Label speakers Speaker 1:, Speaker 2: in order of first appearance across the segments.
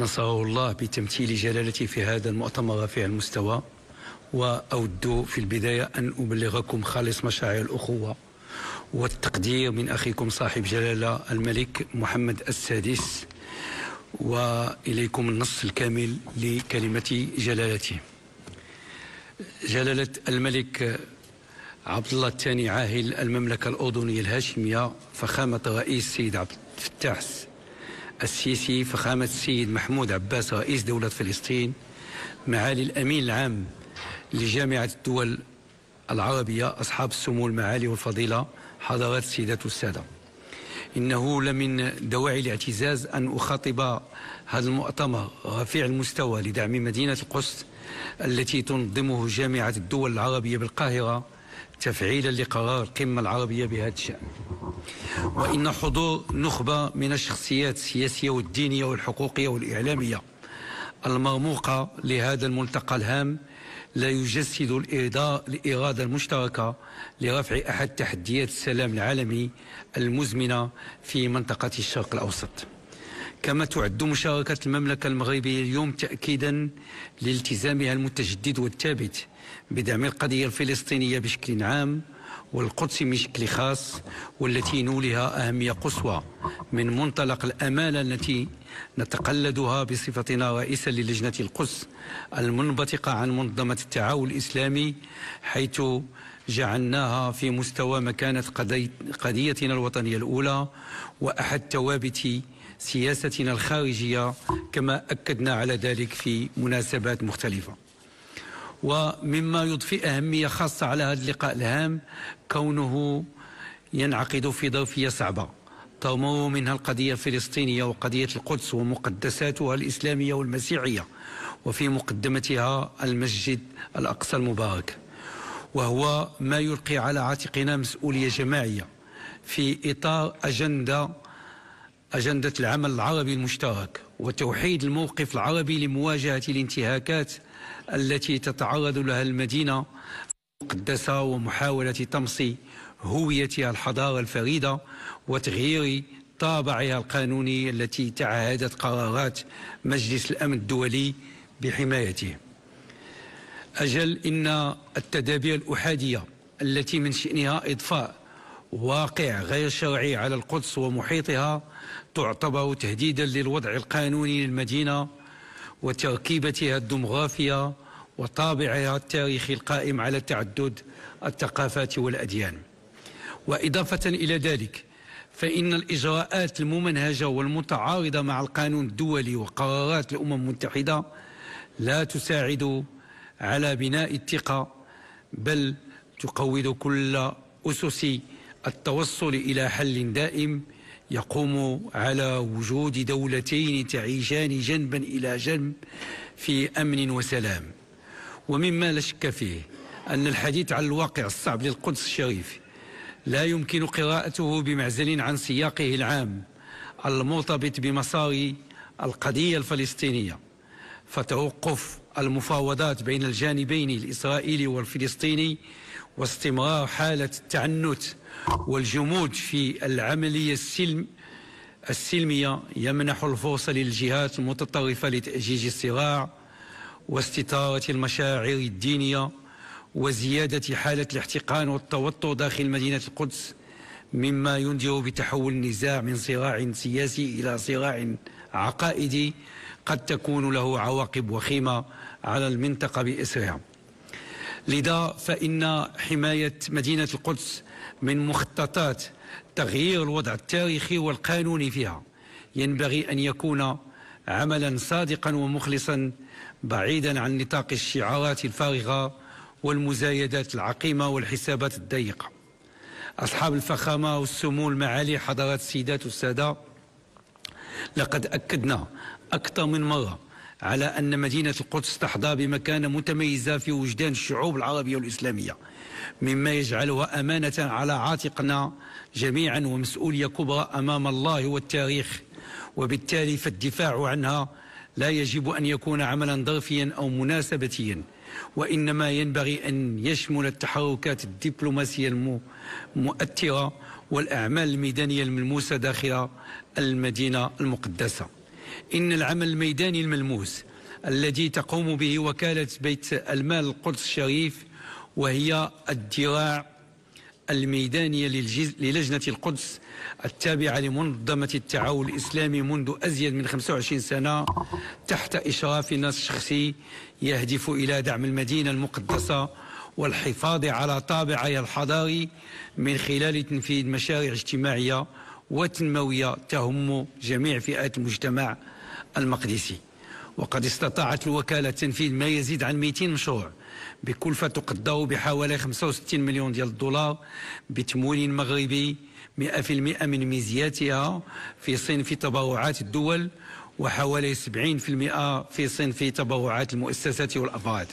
Speaker 1: نصره الله بتمثيل جلالته في هذا المؤتمر رفيع المستوى وأود في البداية أن أبلغكم خالص مشاعر الأخوة والتقدير من أخيكم صاحب جلالة الملك محمد السادس وإليكم النص الكامل لكلمة جلالته جلالة الملك عبد الله الثاني عاهل المملكة الأردنية الهاشمية فخامة رئيس سيد عبد الفتاح السيسي فخامة السيد محمود عباس رئيس دولة فلسطين معالي الأمين العام لجامعة الدول العربية أصحاب السمو المعالي والفضيلة حضرات السيدات والسادة إنه لمن دواعي الاعتزاز أن أخاطب هذا المؤتمر رفيع المستوى لدعم مدينة القدس التي تنظمه جامعة الدول العربية بالقاهرة تفعيلا لقرار القمة العربية بهذا الشأن وإن حضور نخبة من الشخصيات السياسية والدينية والحقوقية والإعلامية المرموقة لهذا الملتقى الهام لا يجسد الإرادة المشتركة لرفع أحد تحديات السلام العالمي المزمنة في منطقة الشرق الأوسط كما تعد مشاركة المملكة المغربية اليوم تأكيدا لالتزامها المتجدد والثابت بدعم القضية الفلسطينية بشكل عام والقدس بشكل خاص والتي نولها أهمية قصوى من منطلق الأمانة التي نتقلدها بصفتنا رئيسا للجنة القدس المنبثقة عن منظمة التعاون الإسلامي حيث جعلناها في مستوى مكانة قضيتنا الوطنية الأولى وأحد توابت سياستنا الخارجية كما أكدنا على ذلك في مناسبات مختلفة ومما يضفي أهمية خاصة على هذا اللقاء الهام كونه ينعقد في ضوفية صعبة تمر منها القضية الفلسطينية وقضية القدس ومقدساتها الإسلامية والمسيحية وفي مقدمتها المسجد الأقصى المبارك وهو ما يلقي على عاتقنا مسؤولية جماعية في إطار أجندة أجندة العمل العربي المشترك وتوحيد الموقف العربي لمواجهة الانتهاكات التي تتعرض لها المدينة المقدسة ومحاولة طمس هويتها الحضارة الفريدة وتغيير طابعها القانوني التي تعهدت قرارات مجلس الأمن الدولي بحمايته أجل إن التدابير الأحادية التي من شأنها إضفاء واقع غير شرعي على القدس ومحيطها تعتبر تهديدا للوضع القانوني للمدينة وتركيبتها الدمغرافية وطابعها التاريخي القائم على تعدد الثقافات والأديان وإضافة إلى ذلك فإن الإجراءات الممنهجة والمتعارضة مع القانون الدولي وقرارات الأمم المتحدة لا تساعد على بناء الثقة بل تقوض كل أسس التوصل إلى حل دائم يقوم على وجود دولتين تعيشان جنبا إلى جنب في أمن وسلام ومما لا شك فيه أن الحديث عن الواقع الصعب للقدس الشريف لا يمكن قراءته بمعزل عن سياقه العام المرتبط بمسار القضية الفلسطينية فتوقف المفاوضات بين الجانبين الإسرائيلي والفلسطيني واستمرار حالة التعنت والجمود في العملية السلم السلمية يمنح الفرصة للجهات المتطرفة لتأجيج الصراع واستثارة المشاعر الدينية وزيادة حالة الاحتقان والتوتر داخل مدينة القدس مما ينذر بتحول النزاع من صراع سياسي إلى صراع عقائدي قد تكون له عواقب وخيمة على المنطقة بإسرها لذا فإن حماية مدينة القدس من مخططات تغيير الوضع التاريخي والقانوني فيها ينبغي أن يكون عملا صادقا ومخلصا بعيدا عن نطاق الشعارات الفارغة والمزايدات العقيمة والحسابات الضيقة أصحاب الفخامة والسمو المعالي حضرات السيدات والسادة لقد أكدنا أكثر من مرة على أن مدينة القدس تحظى بمكانة متميزة في وجدان الشعوب العربية والإسلامية مما يجعلها أمانة على عاتقنا جميعا ومسؤولية كبرى أمام الله والتاريخ وبالتالي فالدفاع عنها لا يجب أن يكون عملا ظرفيا أو مناسبتيا وإنما ينبغي أن يشمل التحركات الدبلوماسية المؤثرة والأعمال الميدانية الملموسة داخل المدينة المقدسة إن العمل الميداني الملموس الذي تقوم به وكالة بيت المال القدس الشريف وهي الذراع الميدانية للجنة القدس التابعة لمنظمة التعاون الإسلامي منذ أزيد من 25 سنة تحت إشرافنا الشخصي يهدف إلى دعم المدينة المقدسة والحفاظ على طابعها الحضاري من خلال تنفيذ مشاريع اجتماعية والتنموية تهم جميع فئات المجتمع المقدسي وقد استطاعت الوكالة تنفيذ ما يزيد عن 200 مشروع بكلفة تقدر بحوالي 65 مليون ديال الدولار بتمويل مغربي 100% من ميزياتها في صنف تبرعات الدول وحوالي 70% في صنف تبرعات المؤسسات والأفراد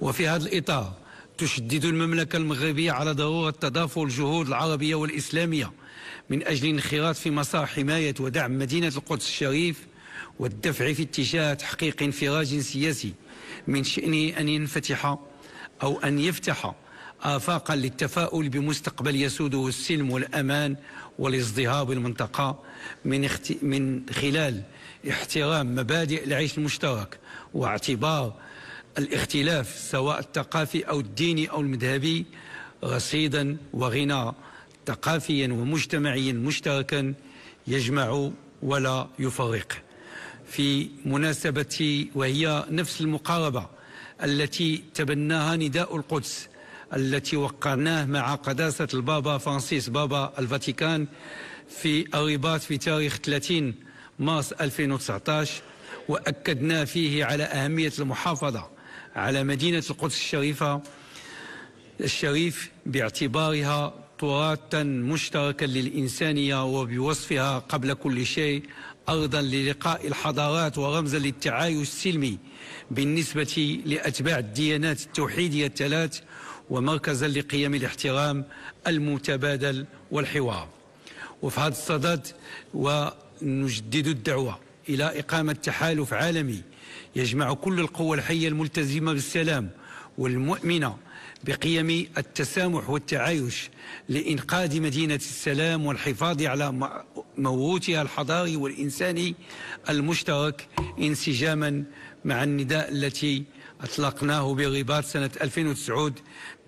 Speaker 1: وفي هذا الإطار تشدد المملكة المغربية على ضرورة تضافر الجهود العربية والإسلامية من أجل الانخراط في مسار حماية ودعم مدينة القدس الشريف والدفع في اتجاه تحقيق انفراج سياسي من شأنه أن ينفتح أو أن يفتح آفاقا للتفاؤل بمستقبل يسوده السلم والأمان والازدهار بالمنطقة من, اخت... من خلال احترام مبادئ العيش المشترك واعتبار الاختلاف سواء الثقافي أو الديني أو المذهبي رصيدا وغنى ثقافيا ومجتمعيا مشتركا يجمع ولا يفرق في مناسبة وهي نفس المقاربة التي تبناها نداء القدس التي وقعناه مع قداسة البابا فرانسيس بابا الفاتيكان في الرباط في تاريخ 30 مارس 2019 وأكدنا فيه على أهمية المحافظة على مدينة القدس الشريفة الشريف باعتبارها تراثا مشتركا للإنسانية وبوصفها قبل كل شيء أرضا للقاء الحضارات ورمزا للتعايش السلمي بالنسبة لأتباع الديانات التوحيدية الثلاث ومركزا لقيم الاحترام المتبادل والحوار وفي هذا الصدد ونجدد الدعوه إلى إقامة تحالف عالمي يجمع كل القوى الحية الملتزمة بالسلام والمؤمنة بقيم التسامح والتعايش لإنقاذ مدينة السلام والحفاظ على موروثها الحضاري والإنساني المشترك انسجاما مع النداء التي أطلقناه برباط سنة 2009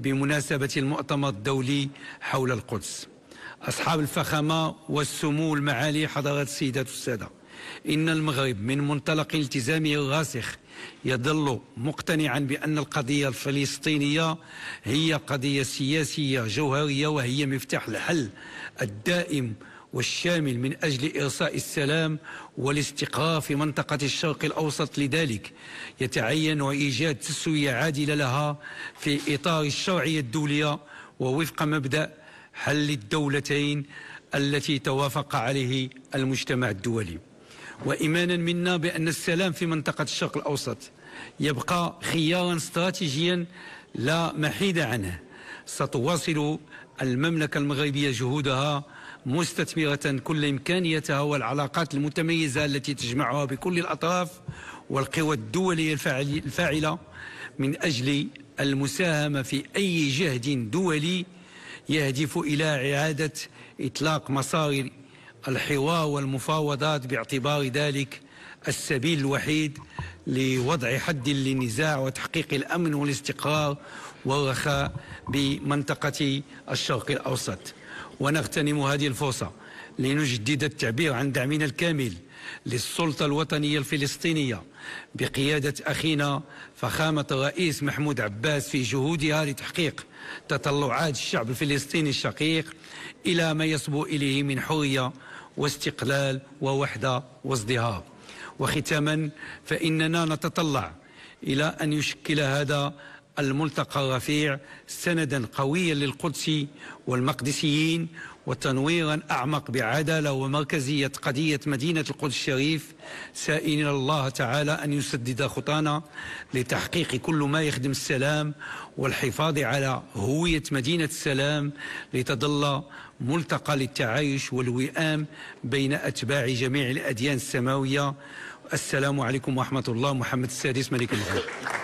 Speaker 1: بمناسبة المؤتمر الدولي حول القدس أصحاب الفخامة والسمو المعالي حضرة السيدات والسادة إن المغرب من منطلق التزامه الراسخ يظل مقتنعا بأن القضية الفلسطينية هي قضية سياسية جوهرية وهي مفتاح الحل الدائم والشامل من أجل إرساء السلام والاستقرار في منطقة الشرق الأوسط لذلك يتعين إيجاد تسوية عادلة لها في إطار الشرعية الدولية ووفق مبدأ حل الدولتين التي توافق عليه المجتمع الدولي وإيمانا منا بأن السلام في منطقة الشرق الأوسط يبقى خيارا استراتيجيا لا محيد عنه ستواصل المملكة المغربية جهودها مستثمرة كل إمكانيتها والعلاقات المتميزة التي تجمعها بكل الأطراف والقوى الدولية الفاعلة من أجل المساهمة في أي جهد دولي يهدف إلى إعادة إطلاق مسار الحوار والمفاوضات باعتبار ذلك السبيل الوحيد لوضع حد للنزاع وتحقيق الأمن والاستقرار والرخاء بمنطقة الشرق الأوسط ونغتنم هذه الفرصة لنجدد التعبير عن دعمنا الكامل للسلطة الوطنية الفلسطينية بقيادة أخينا فخامة الرئيس محمود عباس في جهودها لتحقيق تطلعات الشعب الفلسطيني الشقيق إلى ما يصبو إليه من حرية واستقلال ووحدة وازدهار وختاما فإننا نتطلع إلى أن يشكل هذا الملتقى الرفيع سندا قويا للقدس والمقدسيين وتنويرا أعمق بعدالة ومركزية قضية مدينة القدس الشريف سائلين الله تعالى أن يسدد خطانا لتحقيق كل ما يخدم السلام والحفاظ على هوية مدينة السلام لتظل ملتقى للتعايش والوئام بين أتباع جميع الأديان السماوية السلام عليكم ورحمة الله محمد السادس ملك المغرب